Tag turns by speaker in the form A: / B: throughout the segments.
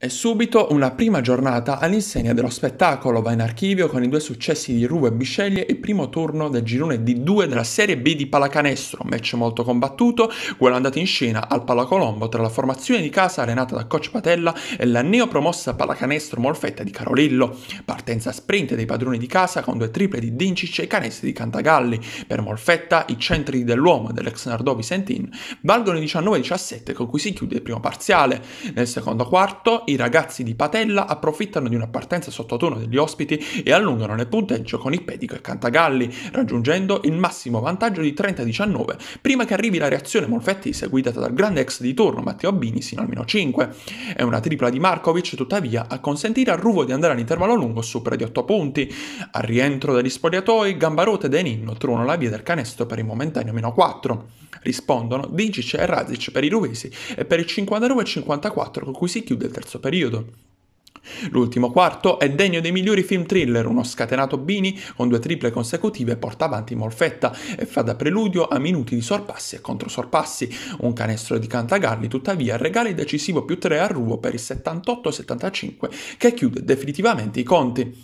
A: E subito una prima giornata all'insegna dello spettacolo va in archivio con i due successi di Ruve e Bisceglie e primo turno del girone D2 della Serie B di Palacanestro, match molto combattuto, quello andato in scena al Palacolombo tra la formazione di casa allenata da Coach Patella e la neopromossa Palacanestro Molfetta di Carolillo. Partenza sprint dei padroni di casa con due triple di Dincic e canestri di Cantagalli. Per Molfetta i centri dell'uomo e dell'ex Nardò Visentin valgono i 19-17 con cui si chiude il primo parziale. Nel secondo quarto i ragazzi di Patella approfittano di una partenza sottotono degli ospiti e allungano nel punteggio con pedico e Cantagalli, raggiungendo il massimo vantaggio di 30-19, prima che arrivi la reazione molfettese guidata dal grande ex di turno Matteo Bini sino al meno 5. È una tripla di Markovic, tuttavia, a consentire al Ruvo di andare all'intervallo lungo sopra di 8 punti. Al rientro dagli spogliatoi, Gambarote e Deninno trovano la via del canestro per il momentaneo meno 4. Rispondono Digic e Razic per i ruvesi e per il 59-54 con cui si chiude il terzo questo periodo. L'ultimo quarto è degno dei migliori film thriller, uno scatenato Bini con due triple consecutive porta avanti Molfetta e fa da preludio a minuti di sorpassi e controsorpassi. Un canestro di Cantagalli tuttavia regala il decisivo più 3 a Ruvo per il 78-75 che chiude definitivamente i conti.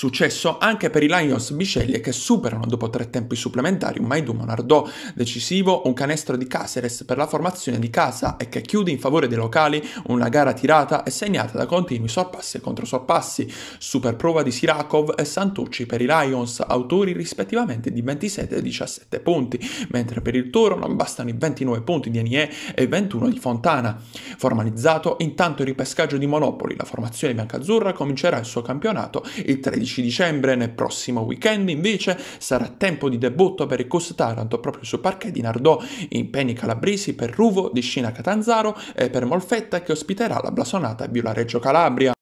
A: Successo anche per i Lions Bisceglie che superano dopo tre tempi supplementari un Maidu Monardò decisivo, un canestro di Caceres per la formazione di casa e che chiude in favore dei locali una gara tirata e segnata da continui sorpassi e controsorpassi. Super prova di Sirakov e Santucci per i Lions, autori rispettivamente di 27 e 17 punti, mentre per il Toro non bastano i 29 punti di Anie e 21 di Fontana. Formalizzato intanto il ripescaggio di Monopoli, la formazione biancazzurra comincerà il suo campionato il 13 16 dicembre, nel prossimo weekend, invece, sarà tempo di debutto per il CUS Taranto proprio su Parche di Nardò, in Peni Calabrisi per Ruvo, di Scina Catanzaro e per Molfetta che ospiterà la blasonata Viola Reggio Calabria.